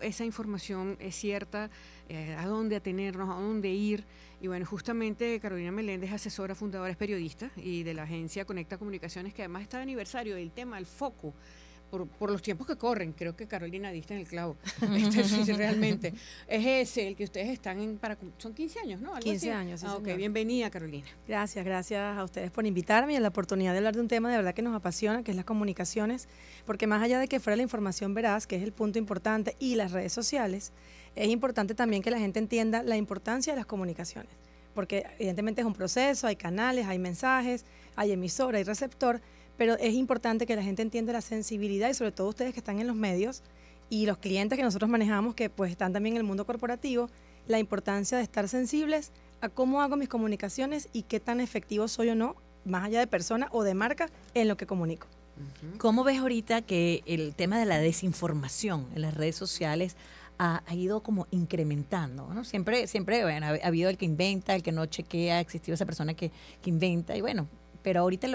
esa información es cierta, eh, a dónde atenernos, a dónde ir. Y bueno, justamente Carolina Meléndez, asesora, fundadora, es periodista y de la agencia Conecta Comunicaciones, que además está de aniversario, del tema, el foco por, los tiempos que corren, creo que Carolina diste en el clavo, este, sí, realmente, es ese el que ustedes están en, para, son 15 años, ¿no? 15 años, sí, ah, okay. bienvenida Carolina. Gracias, gracias a ustedes por invitarme y la oportunidad de hablar de un tema de verdad que nos apasiona, que es las comunicaciones, porque más allá de que fuera la información veraz, que es el punto importante, y las redes sociales, es importante también que la gente entienda la importancia de las comunicaciones, porque evidentemente es un proceso, hay canales, hay mensajes, hay emisora, hay receptor, pero es importante que la gente entienda la sensibilidad y sobre todo ustedes que están en los medios y los clientes que nosotros manejamos que pues están también en el mundo corporativo, la importancia de estar sensibles a cómo hago mis comunicaciones y qué tan efectivo soy o no, más allá de persona o de marca, en lo que comunico. ¿Cómo ves ahorita que el tema de la desinformación en las redes sociales ha, ido como incrementando, ¿no? Siempre, siempre, ha, habido el que inventa, el que no chequea, ha existido esa persona que, que inventa y bueno, pero ahorita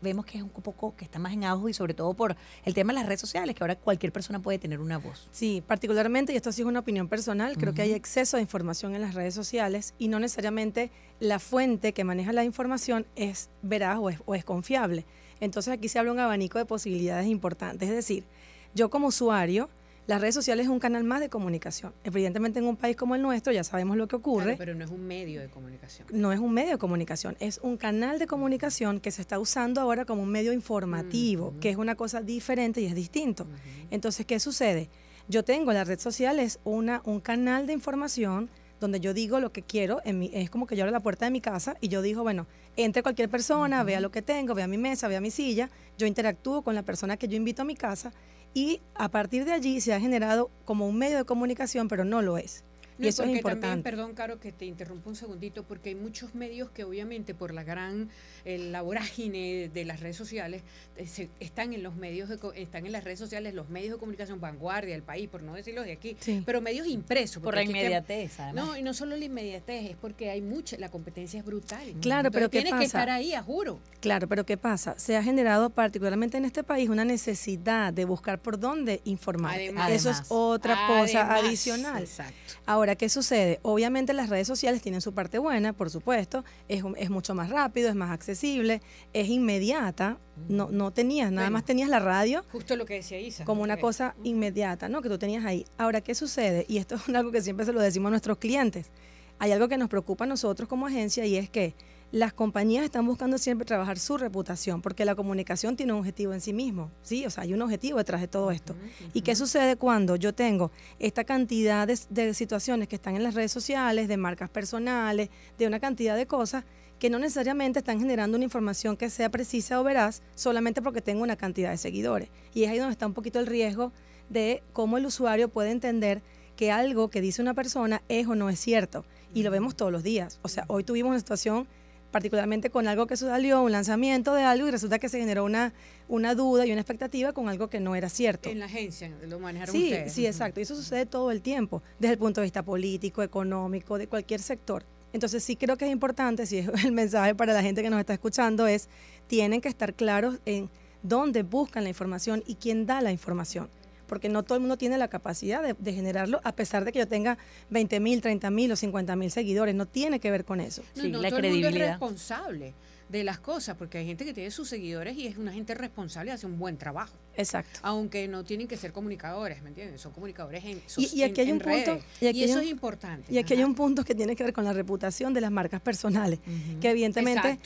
vemos que es un poco que está más en auge y sobre todo por el tema de las redes sociales, que ahora cualquier persona puede tener una voz. Sí, particularmente, y esto sí es una opinión personal, creo que hay exceso de información en las redes sociales y no necesariamente la fuente que maneja la información es veraz o es, o es confiable. Entonces aquí se habla un abanico de posibilidades importantes, es decir, yo como usuario, las redes sociales es un canal más de comunicación. Evidentemente en un país como el nuestro ya sabemos lo que ocurre. pero no es un medio de comunicación. No es un medio de comunicación, es un canal de comunicación que se está usando ahora como un medio informativo, mm, que es una cosa diferente y es distinto. Entonces, ¿qué sucede? Yo tengo la red social, es una, un canal de información donde yo digo lo que quiero, en mi, es como que yo abro la puerta de mi casa y yo digo, bueno, entre cualquier persona, vea lo que tengo, vea mi mesa, vea mi silla, yo interactúo con la persona que yo invito a mi casa y a partir de allí se ha generado como un medio de comunicación, pero no lo es. No, eso es importante. perdón, Caro, que te interrumpo un segundito, porque hay muchos medios que obviamente por la gran eh, laborágine vorágine de las redes sociales eh, están en los medios están en las redes sociales los medios de comunicación vanguardia del país, por no decirlo de aquí, pero medios impresos. Por la inmediatez, No, y no solo la inmediatez, es porque hay mucha, la competencia es brutal. Claro, pero ¿qué tienes que estar ahí, a juro. Claro, pero ¿qué pasa? Se ha generado particularmente en este país una necesidad de buscar por dónde informar. Eso es otra cosa adicional. Exacto. Ahora ¿qué sucede? Obviamente las redes sociales tienen su parte buena, por supuesto, es, mucho más rápido, es más accesible, es inmediata, no, no tenías, nada más tenías la radio. Justo lo que decía Isa. Como una cosa inmediata, ¿no? Que tú tenías ahí. Ahora, ¿qué sucede? Y esto es algo que siempre se lo decimos a nuestros clientes. Hay algo que nos preocupa a nosotros como agencia y es que las compañías están buscando siempre trabajar su reputación, porque la comunicación tiene un objetivo en sí mismo, ¿sí? O sea, hay un objetivo detrás de todo esto. ¿Y qué sucede cuando yo tengo esta cantidad de, de, situaciones que están en las redes sociales, de marcas personales, de una cantidad de cosas que no necesariamente están generando una información que sea precisa o veraz solamente porque tengo una cantidad de seguidores? Y es ahí donde está un poquito el riesgo de cómo el usuario puede entender que algo que dice una persona es o no es cierto. Y lo vemos todos los días. O sea, hoy tuvimos una situación particularmente con algo que salió, un lanzamiento de algo y resulta que se generó una, una duda y una expectativa con algo que no era cierto. En la agencia lo manejaron sí, ustedes. Sí, exacto. Y eso sucede todo el tiempo, desde el punto de vista político, económico, de cualquier sector. Entonces sí creo que es importante, si es el mensaje para la gente que nos está escuchando, es tienen que estar claros en dónde buscan la información y quién da la información porque no todo el mundo tiene la capacidad de, generarlo, a pesar de que yo tenga 20 mil, 30 mil o 50 mil seguidores, no tiene que ver con eso. No, no, la credibilidad. El responsable de las cosas, porque hay gente que tiene sus seguidores y es una gente responsable y hace un buen trabajo. Exacto. Aunque no tienen que ser comunicadores, ¿me entiendes? Son comunicadores en sus, y, aquí hay un punto, y, aquí eso es importante. Y aquí hay un punto que tiene que ver con la reputación de las marcas personales, que evidentemente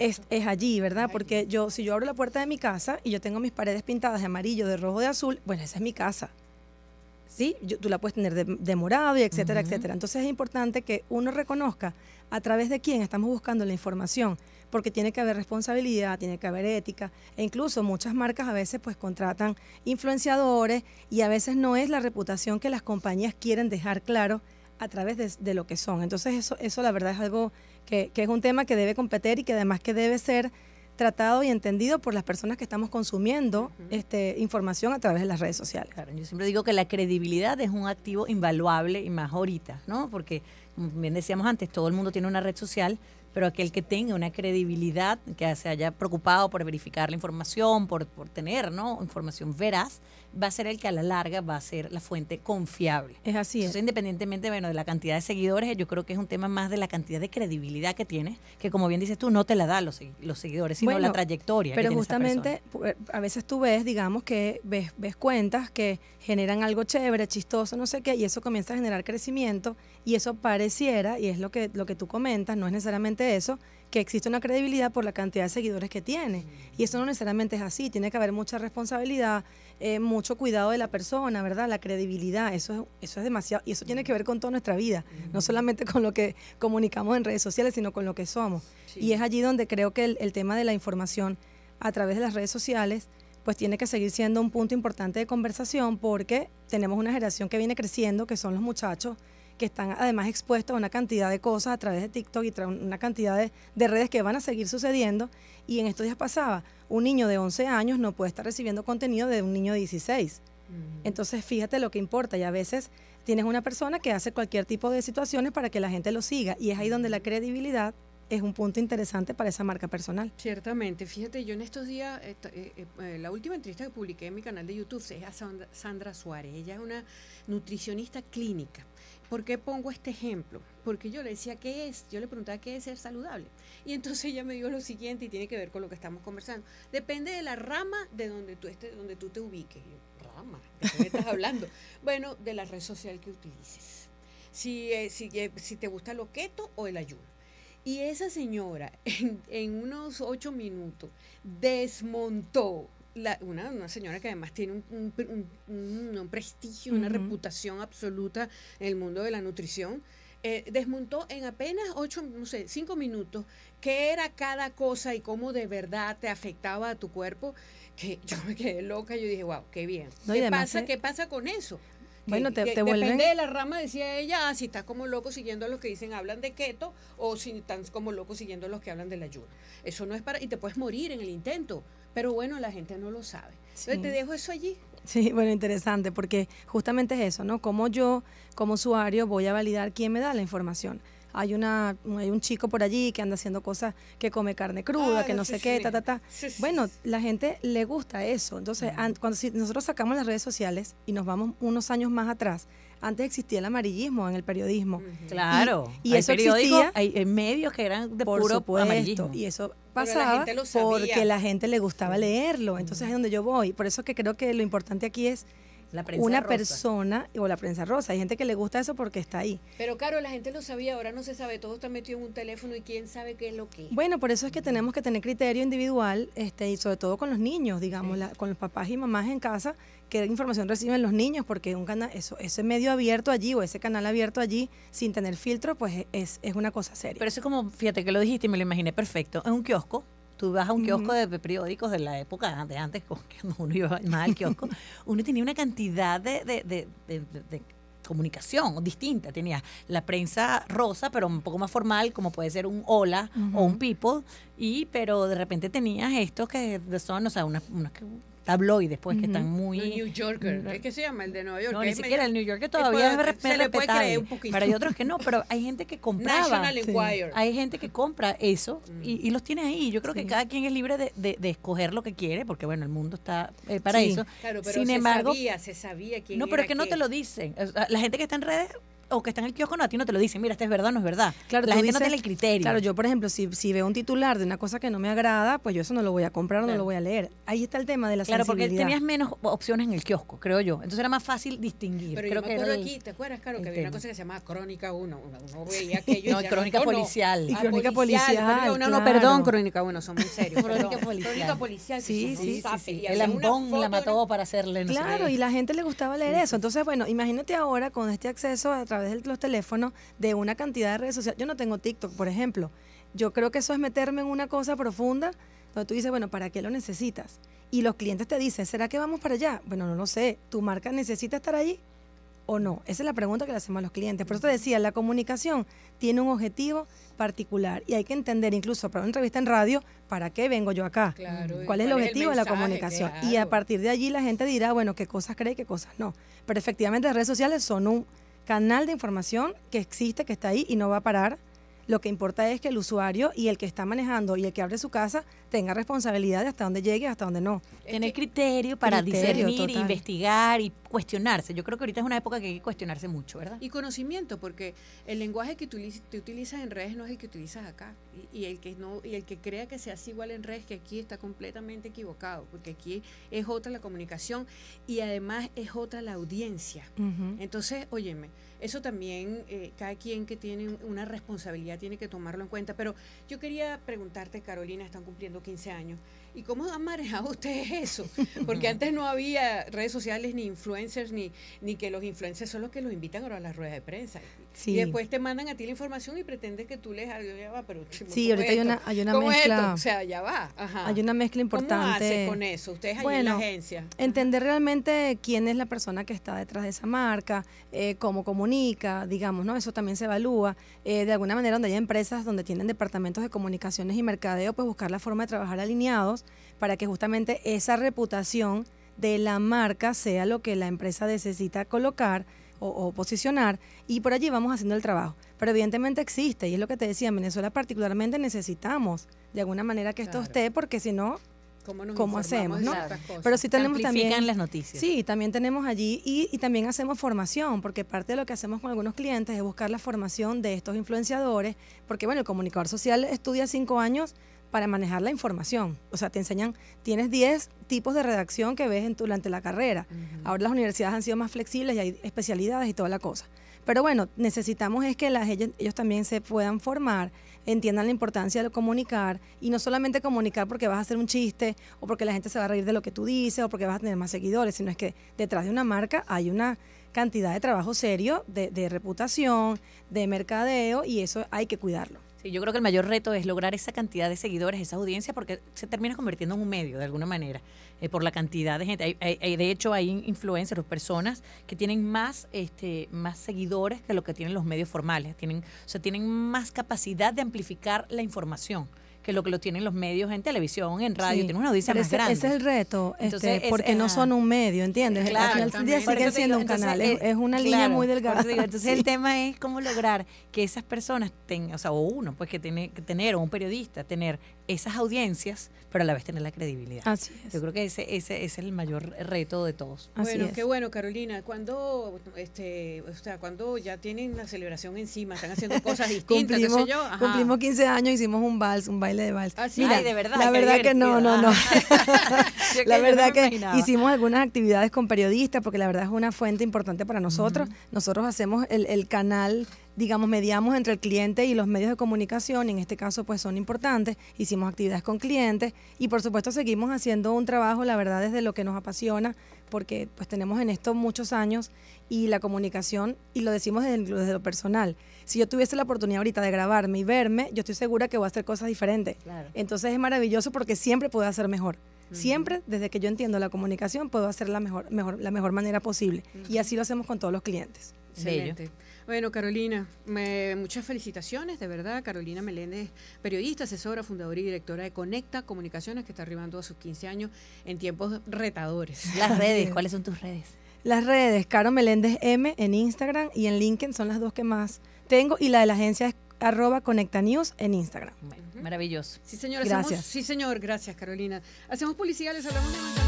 Es, es, allí, ¿verdad? Porque yo, si yo abro la puerta de mi casa y yo tengo mis paredes pintadas de amarillo, de rojo, de azul, bueno, esa es mi casa. ¿sí? tú la puedes tener de de y etcétera, etcétera. Entonces es importante que uno reconozca a través de quién estamos buscando la información, porque tiene que haber responsabilidad, tiene que haber ética, e incluso muchas marcas a veces pues contratan influenciadores y a veces no es la reputación que las compañías quieren dejar claro a través de, lo que son. Entonces eso, eso la verdad es algo que, que es un tema que debe competir y que además que debe ser tratado y entendido por las personas que estamos consumiendo este, información a través de las redes sociales. yo siempre digo que la credibilidad es un activo invaluable y más ahorita, ¿no? Porque, como bien decíamos antes, todo el mundo tiene una red social, pero aquel que tenga una credibilidad, que se haya preocupado por verificar la información, por, por tener ¿no? información veraz, va a ser el que a la larga va a ser la fuente confiable. Es así. ¿eh? Entonces, independientemente bueno, de la cantidad de seguidores, yo creo que es un tema más de la cantidad de credibilidad que tienes, que como bien dices tú, no te la da los, los seguidores, sino la trayectoria. Pero justamente, pues, a veces tú ves, digamos, que ves, ves cuentas que generan algo chévere, chistoso, no sé qué, y eso comienza a generar crecimiento, y eso pareciera, y es lo que, lo que tú comentas, no es necesariamente eso, que existe una credibilidad por la cantidad de seguidores que tiene. Y eso no necesariamente es así, tiene que haber mucha responsabilidad, eh, mucho cuidado de la persona, ¿verdad? La credibilidad, eso es, eso es demasiado, y eso tiene que ver con toda nuestra vida, no solamente con lo que comunicamos en redes sociales, sino con lo que somos. Y es allí donde creo que el, el tema de la información a través de las redes sociales, pues tiene que seguir siendo un punto importante de conversación porque tenemos una generación que viene creciendo, que son los muchachos, que están además expuestos a una cantidad de cosas a través de TikTok y una cantidad de, redes que van a seguir sucediendo. Y en estos días pasaba, un niño de 11 años no puede estar recibiendo contenido de un niño de 16. Entonces, fíjate lo que importa y a veces tienes una persona que hace cualquier tipo de situaciones para que la gente lo siga y es ahí donde la credibilidad es un punto interesante para esa marca personal. Ciertamente, fíjate, yo en estos días, eh, eh, eh, la última entrevista que publiqué en mi canal de YouTube es a Sandra Suárez, ella es una nutricionista clínica ¿Por qué pongo este ejemplo? Porque yo le decía, ¿qué es? Yo le preguntaba, ¿qué es ser saludable? Y entonces ella me dijo lo siguiente y tiene que ver con lo que estamos conversando. Depende de la rama de donde tú, estés, donde tú te ubiques. ¿Rama? ¿De qué estás hablando? bueno, de la red social que utilices. Si, eh, eh, si, te gusta lo keto o el ayuno. Y esa señora en unos ocho minutos desmontó una, señora que además tiene un, prestigio, una reputación absoluta en el mundo de la nutrición, eh, desmontó en apenas ocho, no sé, cinco minutos qué era cada cosa y cómo de verdad te afectaba a tu cuerpo, que yo me quedé loca, yo dije, wow, qué bien. ¿Qué, pasa, pasa con eso? Bueno, te, te de la rama, decía ella, ah, si estás como loco siguiendo a los que dicen hablan de keto o si estás como loco siguiendo a los que hablan de la ayuda Eso no es para... Y te puedes morir en el intento. Pero bueno, la gente no lo sabe. te dejo eso allí. Sí, bueno, interesante, porque justamente es eso, ¿no? como yo, como usuario, voy a validar quién me da la información hay, una, hay un chico por allí que anda haciendo cosas, que come carne cruda, ah, que no sé qué, ta, ta, ta. bueno, la gente le gusta eso. Entonces, cuando si nosotros sacamos las redes sociales y nos vamos unos años más atrás, antes existía el amarillismo en el periodismo. Claro. Y, eso existía. Hay eh, medios que eran de por puro Y eso pasaba porque la gente le gustaba leerlo. Entonces es donde yo voy. Por eso que creo que lo importante aquí es una persona o la prensa rosa. Hay gente que le gusta eso porque está ahí. Pero claro, la gente lo sabía, ahora no se sabe, todo está metido en un teléfono y quién sabe qué es lo que. Bueno, por eso es que tenemos que tener criterio individual este, y sobre todo con los niños, digamos, con los papás y mamás en casa, qué información reciben los niños, porque un canal, eso, ese medio abierto allí o ese canal abierto allí sin tener filtro, pues es, es una cosa seria. Pero eso es como, fíjate que lo dijiste y me lo imaginé perfecto, es un kiosco Tú vas a un kiosco de periódicos de la época de antes, cuando uno iba más al kiosco, uno tenía una cantidad de, comunicación distinta. tenía la prensa rosa, pero un poco más formal, como puede ser un Hola o un People, y pero de repente tenías estos que son, o sea, unas tabloides, pues, después que están muy... El New Yorker, mm. ¿qué, que se llama? El de Nueva York. No, ni siquiera el New Yorker todavía es, se le puede creer un Pero hay otros que no, pero hay gente que compraba. National Enquirer. Hay gente que compra eso y, mm. los tiene ahí. Yo creo que cada quien es libre de, de, escoger lo que quiere, porque bueno, el mundo está eh, para eso. Claro, pero Sin se embargo, sabía, se sabía quién No, pero es que no te lo dicen. La gente que está en redes o que está en el kiosco, no, a ti no te lo dicen, mira, esto es verdad o no es verdad. Claro, la gente no tiene el criterio. Claro, yo, por ejemplo, si, si, veo un titular de una cosa que no me agrada, pues yo eso no lo voy a comprar, o no lo voy a leer. Ahí está el tema de la Claro, porque tenías menos opciones en el kiosco, creo yo. Entonces era más fácil distinguir. Pero yo me acuerdo aquí, ¿te acuerdas, claro que había una cosa que se llamaba Crónica 1? Uno, veía aquello. no, oh, ah, Crónica Policial. crónica Policial. No, perdón, Crónica 1, son muy serios. crónica Policial. Sí, sí, sí. El ambón la mató para hacerle. Claro, y la gente le gustaba leer eso. Entonces, bueno, imagínate ahora con este acceso a través de los teléfonos de una cantidad de redes sociales. Yo no tengo TikTok, por ejemplo. Yo creo que eso es meterme en una cosa profunda donde tú dices, bueno, ¿para qué lo necesitas? Y los clientes te dicen, ¿será que vamos para allá? Bueno, no lo sé. ¿Tu marca necesita estar allí o no? Esa es la pregunta que le hacemos a los clientes. Por eso te decía, la comunicación tiene un objetivo particular y hay que entender, incluso para una entrevista en radio, ¿para qué vengo yo acá? ¿Cuál es el objetivo de la comunicación? Y a partir de allí la gente dirá, bueno, qué cosas cree y qué cosas no. Pero efectivamente las redes sociales son un canal de información que existe, que está ahí y no va a parar. Lo que importa es que el usuario y el que está manejando y el que abre su casa tenga responsabilidad de hasta dónde llegue, y hasta dónde no. Tener criterio para discernir, investigar y cuestionarse. Yo creo que ahorita es una época que hay que cuestionarse mucho, ¿verdad? Y conocimiento, porque el lenguaje que tú, utilizas en redes no es el que utilizas acá. Y, el que no, y el que crea que se hace igual en redes que aquí está completamente equivocado, porque aquí es otra la comunicación y además es otra la audiencia. Entonces, óyeme, eso también, eh, cada quien que tiene una responsabilidad tiene que tomarlo en cuenta. Pero yo quería preguntarte, Carolina, están cumpliendo 15 años. ¿Y cómo han manejado ustedes eso? Porque antes no había redes sociales ni influencers, ni, ni que los influencers son los que los invitan ahora a las ruedas de prensa. Y después te mandan a ti la información y pretendes que tú les ya Sí, ahorita hay una, mezcla. O sea, ya va. Hay una mezcla importante. ¿Cómo hace con eso? Ustedes hay una agencia. Entender realmente quién es la persona que está detrás de esa marca, eh, cómo comunica, digamos, ¿no? Eso también se evalúa. Eh, de alguna manera, donde hay empresas donde tienen departamentos de comunicaciones y mercadeo, pues buscar la forma de trabajar alineados para que justamente esa reputación de la marca sea lo que la empresa necesita colocar o, posicionar y por allí vamos haciendo el trabajo. Pero evidentemente existe y es lo que te decía, en Venezuela particularmente necesitamos de alguna manera que esto esté porque si no, ¿cómo, hacemos? ¿no? Pero sí tenemos también... las noticias. Sí, también tenemos allí y, y también hacemos formación porque parte de lo que hacemos con algunos clientes es buscar la formación de estos influenciadores porque bueno, el comunicador social estudia cinco años para manejar la información. O sea, te enseñan, tienes 10 tipos de redacción que ves durante la carrera. Ahora las universidades han sido más flexibles y hay especialidades y toda la cosa. Pero bueno, necesitamos es que las, ellos, también se puedan formar, entiendan la importancia de comunicar y no solamente comunicar porque vas a hacer un chiste o porque la gente se va a reír de lo que tú dices o porque vas a tener más seguidores, sino es que detrás de una marca hay una cantidad de trabajo serio, de reputación, de mercadeo y eso hay que cuidarlo. Sí, yo creo que el mayor reto es lograr esa cantidad de seguidores, esa audiencia, porque se termina convirtiendo en un medio de alguna manera, eh, por la cantidad de gente. Hay, de hecho, hay influencers personas que tienen más, este, más seguidores que lo que tienen los medios formales. Tienen, o sea, tienen más capacidad de amplificar la información que lo que lo tienen los medios en televisión, en radio, tienen una audiencia más ese, grande. Ese es el reto, este, porque no son un medio, ¿entiendes? Claro, Al final siendo un canal, eh, es, una línea muy delgada. entonces el tema es cómo lograr que esas personas tengan, o sea, o uno, pues que tiene que tener, o un periodista, tener esas audiencias, pero a la vez tener la credibilidad. Yo creo que ese, ese, es el mayor reto de todos. bueno, qué bueno, Carolina. Cuando, este, cuando ya tienen la celebración encima, están haciendo cosas distintas, cumplimos, sé Cumplimos 15 años, hicimos un vals, un baile de vals. Ah, de verdad. La verdad que no, no, no. Ah. la verdad que hicimos algunas actividades con periodistas, porque la verdad es una fuente importante para nosotros. Nosotros hacemos el canal digamos, mediamos entre el cliente y los medios de comunicación, y en este caso pues son importantes, hicimos actividades con clientes y por supuesto seguimos haciendo un trabajo, la verdad, desde lo que nos apasiona, porque pues tenemos en esto muchos años y la comunicación, y lo decimos desde, lo personal, si yo tuviese la oportunidad ahorita de grabarme y verme, yo estoy segura que voy a hacer cosas diferentes. Entonces es maravilloso porque siempre puedo hacer mejor. Siempre, desde que yo entiendo la comunicación, puedo hacer la mejor, mejor, la mejor manera posible. Y así lo hacemos con todos los clientes. Bueno, Carolina, muchas felicitaciones, de verdad. Carolina Meléndez, periodista, asesora, fundadora y directora de Conecta Comunicaciones, que está arribando a sus 15 años en tiempos retadores. Las redes, ¿cuáles son tus redes? Las redes, Caro Meléndez M en Instagram y en LinkedIn son las dos que más tengo y la de la agencia es arroba Conecta News en Instagram. maravilloso. Sí, señor. Gracias. sí, señor. Gracias, Carolina. Hacemos publicidad, les hablamos de